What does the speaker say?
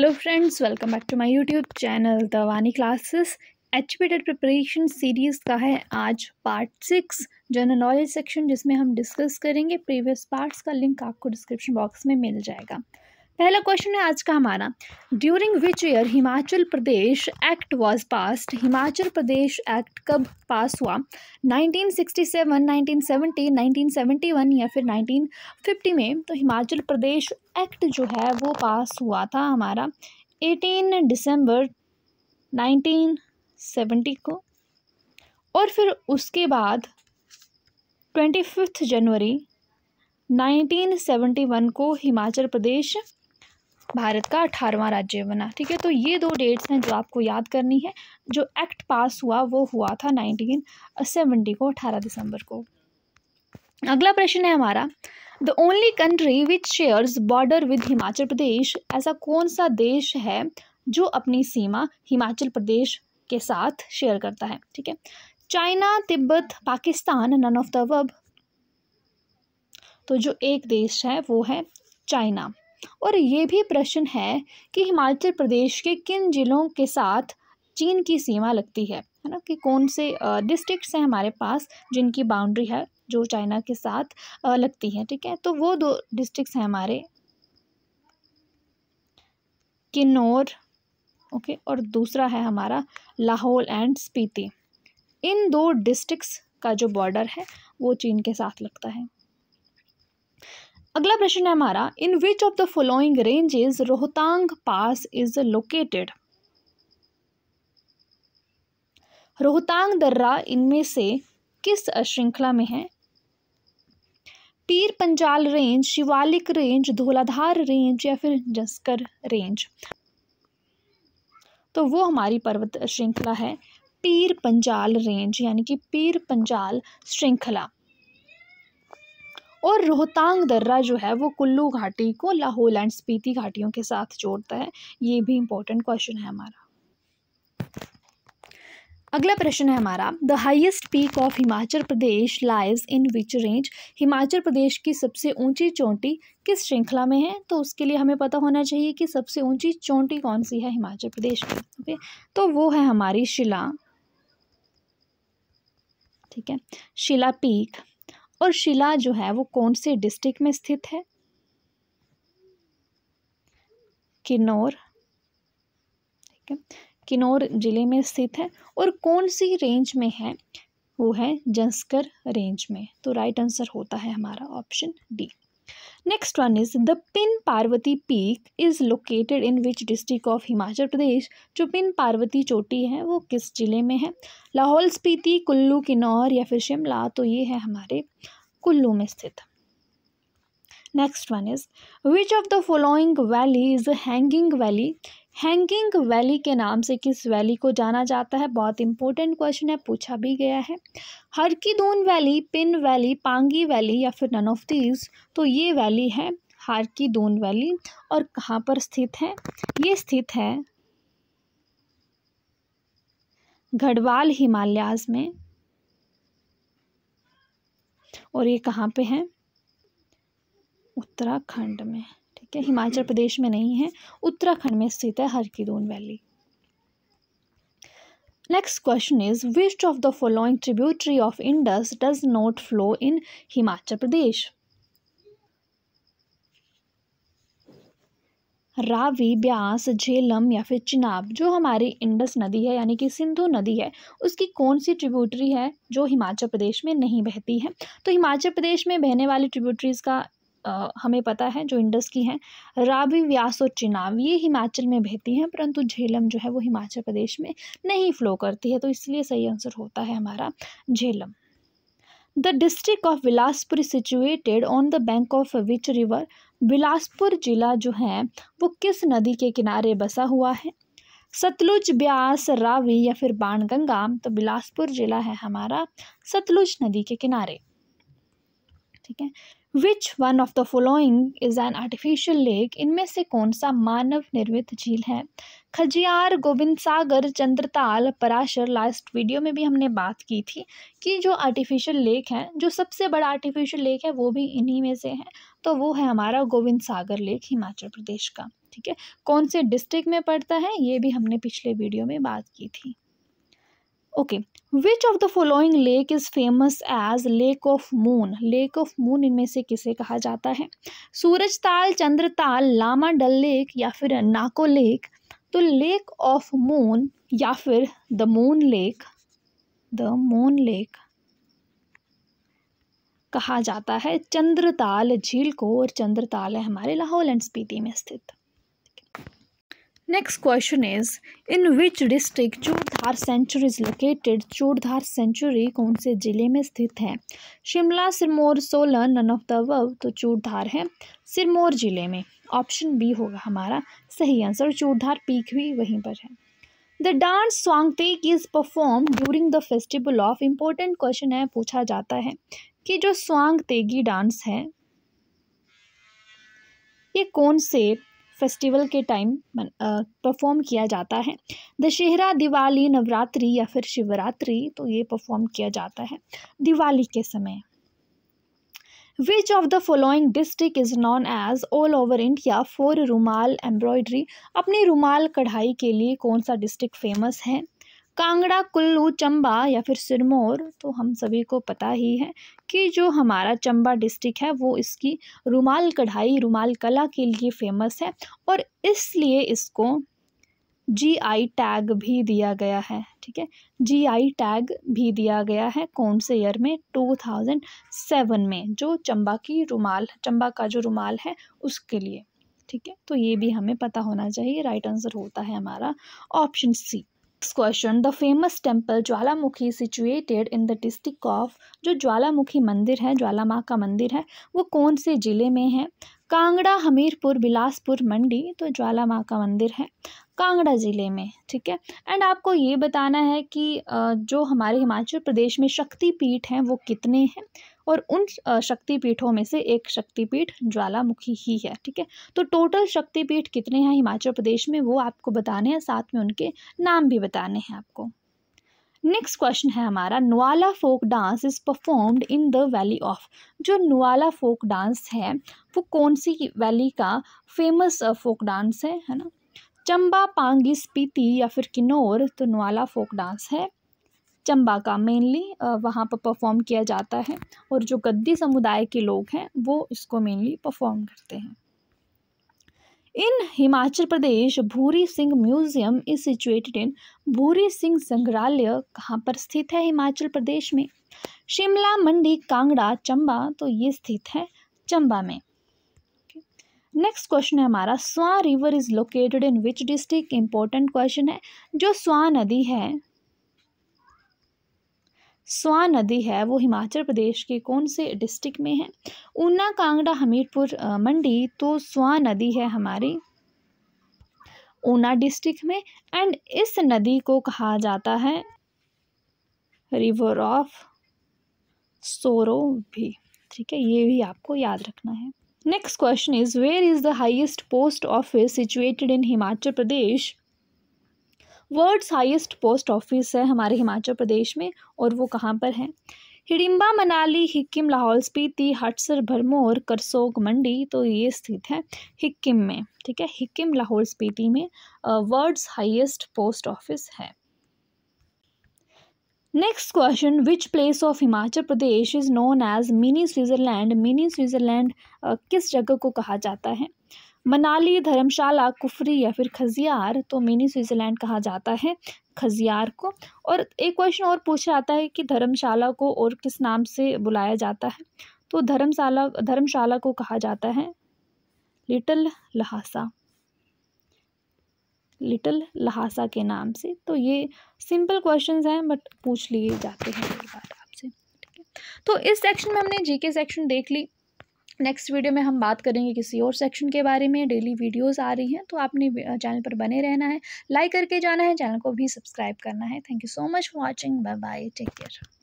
Hello friends welcome back to my YouTube channel the Vani classes H preparation series का है आज part six general knowledge section जिसमें हम discuss करेंगे previous parts का लिंक आपको डिस्क्रिप्शन बॉक्स में मिल जाएगा पहला क्वेश्चन है आज का हमारा during which year Himachal Pradesh act was passed Himachal Pradesh act कब पास हुआ 1967, 1970, 1971 या फिर 1950 में तो हिमाचल प्रदेश एक्ट जो है वो पास हुआ था हमारा 18 दिसंबर 1970 को और फिर उसके बाद ट्वेंटी फिफ्थ जनवरी 1971 को हिमाचल प्रदेश भारत का अठारहवां राज्य बना ठीक है तो ये दो डेट्स हैं जो आपको याद करनी है जो एक्ट पास हुआ वो हुआ था नाइनटीन सेवेंटी को अठारह दिसंबर को अगला प्रश्न है हमारा the only country which shares border with Himachal Pradesh ऐसा कौन सा देश है जो अपनी सीमा हिमाचल प्रदेश के साथ शेयर करता है ठीक है China Tibet Pakistan none of the above तो जो एक देश है वो है चाइना और ये भी प्रश्न है कि हिमाचल प्रदेश के किन ज़िलों के साथ चीन की सीमा लगती है है ना कि कौन से डिस्ट्रिक्ट्स हैं हमारे पास जिनकी बाउंड्री है जो चाइना के साथ लगती है ठीक है तो वो दो डिस्ट्रिक्ट्स हैं हमारे किन्नौर ओके और दूसरा है हमारा लाहौल एंड स्पीति इन दो डिस्ट्रिक्ट का जो बॉर्डर है वो चीन के साथ लगता है अगला प्रश्न है हमारा in which of the following ranges Rohtang pass is located Rohtang दर्रा इनमें से किस श्रृंखला में है Pir Panjal range Shivalik range Dhauladhar range या फिर जस्कर रेंज तो वो हमारी पर्वत श्रृंखला है पीर पंजाल रेंज यानी कि पीर पंजाल श्रृंखला और रोहतांग दर्रा जो है वो कुल्लू घाटी को लाहौल एंड स्पीति घाटियों के साथ जोड़ता है ये भी इम्पोर्टेंट क्वेश्चन है हमारा अगला प्रश्न है हमारा the highest peak of Himachal Pradesh lies in which range Himachal Pradesh की सबसे ऊंची चोटी किस श्रृंखला में है तो उसके लिए हमें पता होना चाहिए कि सबसे ऊंची चोटी कौन सी है हिमाचल प्रदेश की ओके तो वो है हमारी शिला ठीक है शिला पीक और शिला जो है वो कौन से डिस्ट्रिक्ट में स्थित है किन्नौर ठीक है किन्नौर जिले में स्थित है और कौन सी रेंज में है वो है जंस्कर रेंज में तो राइट आंसर होता है हमारा option D next one is the Pin Parvati peak is located in which district of Himachal Pradesh जो पिन पार्वती चोटी है वो किस जिले में है लाहौल स्पीति कुल्लू किन्नौर या फिर शिमला तो ये है हमारे कुल्लू में स्थित next one is which of the following valley is hanging valley hanging valley के नाम से किस वैली को जाना जाता है बहुत इंपॉर्टेंट क्वेश्चन है पूछा भी गया है Har Ki Doon valley Pin valley Pangi valley या फिर नन ऑफ दीज तो ये वैली है दून वैली और कहाँ पर स्थित है ये स्थित है गढ़वाल हिमालयाज में और ये कहाँ पे है उत्तराखंड में ठीक है हम्म। हिमाचल प्रदेश में नहीं है उत्तराखंड में स्थित है Har Ki Doon valley next question is which of the following tributary of Indus does not flow in Himachal Pradesh Ravi Beas Jhelum या फिर चिनाब जो हमारी इंडस नदी है यानी कि सिंधु नदी है उसकी कौन सी ट्रिब्यूटरी है जो हिमाचल प्रदेश में नहीं बहती है तो हिमाचल प्रदेश में बहने वाली ट्रिब्यूटरीज़ का हमें पता है जो इंडस की हैं रावी व्यास और चिनाव ये हिमाचल में बहती हैं परंतु झेलम जो है वो हिमाचल प्रदेश में नहीं फ्लो करती है तो इसलिए सही आंसर होता है हमारा Jhelum the district of Bilaspur situated on the bank of which river Bilaspur जिला जो है वो किस नदी के किनारे बसा हुआ है सतलुज ब्यास रावी या फिर बाणगंगा तो बिलासपुर जिला है हमारा सतलुज नदी के किनारे ठीक है which one of the following is an artificial lake इनमें से कौन सा मानव निर्मित झील है खजियार गोविंद सागर चंद्रताल पराशर लास्ट वीडियो में भी हमने बात की थी कि जो आर्टिफिशियल लेक है जो सबसे बड़ा आर्टिफिशियल लेक है वो भी इन्हीं में से है तो वो है हमारा गोविंद सागर लेक हिमाचल प्रदेश का ठीक है कौन से डिस्ट्रिक्ट में पड़ता है ये भी हमने पिछले वीडियो में बात की थी okay which of the following lake is famous as lake of moon lake of moon इनमें से किसे कहा जाता है सूरज ताल चंद्र ताल लामा डल लेक या फिर नाको लेक तो लेक ऑफ मून या फिर the moon lake the moon lake कहा जाता है चंद्रताल झील को और चंद्रताल है हमारे लाहौल एंड स्पीति में स्थित next question is in which district Churdhar sanctuary is located Churdhar sanctuary कौन से जिले में स्थित है Shimla Sirmaur Solan none of the above तो चूड़धार है सिरमौर जिले में ऑप्शन बी होगा हमारा सही आंसर चूड़धार पीक भी वहीं पर है the dance Swangtek is perform during the festival of important question है पूछा जाता है कि जो स्वांग तेगी डांस है ये कौन से फेस्टिवल के टाइम परफॉर्म किया जाता है दशहरा दिवाली नवरात्रि या फिर शिवरात्रि तो ये परफॉर्म किया जाता है दिवाली के समय which of the following district is known as all over India for rumal embroidery अपनी रुमाल कढ़ाई के लिए कौन सा डिस्ट्रिक्ट फेमस है कांगड़ा कुल्लू चंबा या फिर सिरमौर तो हम सभी को पता ही है कि जो हमारा चंबा डिस्ट्रिक्ट है वो इसकी रुमाल कढ़ाई रुमाल कला के लिए फ़ेमस है और इसलिए इसको जी आई टैग भी दिया गया है ठीक है जी आई टैग भी दिया गया है कौन से ईयर में 2007 में जो चंबा की रुमाल चंबा का जो रुमाल है उसके लिए ठीक है तो ये भी हमें पता होना चाहिए राइट आंसर होता है हमारा option C next question the famous temple Jwalamukhi situated in the district of जो ज्वालामुखी मंदिर है ज्वाला माँ का मंदिर है वो कौन से ज़िले में है कांगड़ा हमीरपुर बिलासपुर मंडी तो ज्वाला माँ का मंदिर है कांगड़ा ज़िले में ठीक है एंड आपको ये बताना है कि जो हमारे हिमाचल प्रदेश में शक्तिपीठ हैं वो कितने हैं और उन शक्तिपीठों में से एक शक्तिपीठ ज्वालामुखी ही है ठीक है तो टोटल शक्तिपीठ कितने हैं हिमाचल प्रदेश में वो आपको बताने हैं साथ में उनके नाम भी बताने हैं आपको नेक्स्ट क्वेश्चन है हमारा Nuala folk dance is performed in the valley of जो नुआला फोक डांस है वो कौन सी वैली का फेमस फोक डांस है है ना चंबा पांगी स्पीति या फिर किन्नौर तो नुआला फोक डांस है चंबा का मेनली वहाँ पर परफॉर्म किया जाता है और जो गद्दी समुदाय के लोग हैं वो इसको मेनली परफॉर्म करते हैं इन Himachal Pradesh Bhuri Singh museum is situated in Bhuri Singh संग्रहालय कहाँ पर स्थित है हिमाचल प्रदेश में शिमला मंडी कांगड़ा चंबा तो ये स्थित है चंबा में नेक्स्ट क्वेश्चन है हमारा Swan river is located in which district important question है जो स्वां नदी है स्वा नदी है वो हिमाचल प्रदेश के कौन से डिस्ट्रिक्ट में है ऊना कांगड़ा हमीरपुर मंडी तो स्वा नदी है हमारी ऊना डिस्ट्रिक्ट में एंड इस नदी को कहा जाता है रिवर ऑफ सोरो भी ठीक है ये भी आपको याद रखना है next question is where is the highest post office situated in Himachal Pradesh world's highest post office है हमारे हिमाचल प्रदेश में और वो कहाँ पर है हिडिम्बा मनाली हिक्किम लाहौल स्पीति हटसर भरमौर करसोग मंडी तो ये स्थित है हिक्किम में ठीक है हिक्किम लाहौल स्पीति में वर्ल्ड्स हाईएस्ट पोस्ट ऑफिस है next question which place of Himachal Pradesh is known as mini Switzerland mini Switzerland किस जगह को कहा जाता है मनाली धर्मशाला कुफरी या फिर खजियार तो मिनी स्विट्ज़रलैंड कहा जाता है खजियार को और एक क्वेश्चन और पूछा जाता है कि धर्मशाला को और किस नाम से बुलाया जाता है तो धर्मशाला धर्मशाला को कहा जाता है लिटिल लहासा लिटिल लहासा के नाम से तो ये सिंपल क्वेश्चंस हैं बट पूछ लिए जाते हैं एक बार आपसे ठीक है तो इस सेक्शन में हमने जीके सेक्शन देख ली नेक्स्ट वीडियो में हम बात करेंगे किसी और सेक्शन के बारे में डेली वीडियोस आ रही हैं तो आपने चैनल पर बने रहना है लाइक करके जाना है चैनल को भी सब्सक्राइब करना है thank you so much for watching bye bye take care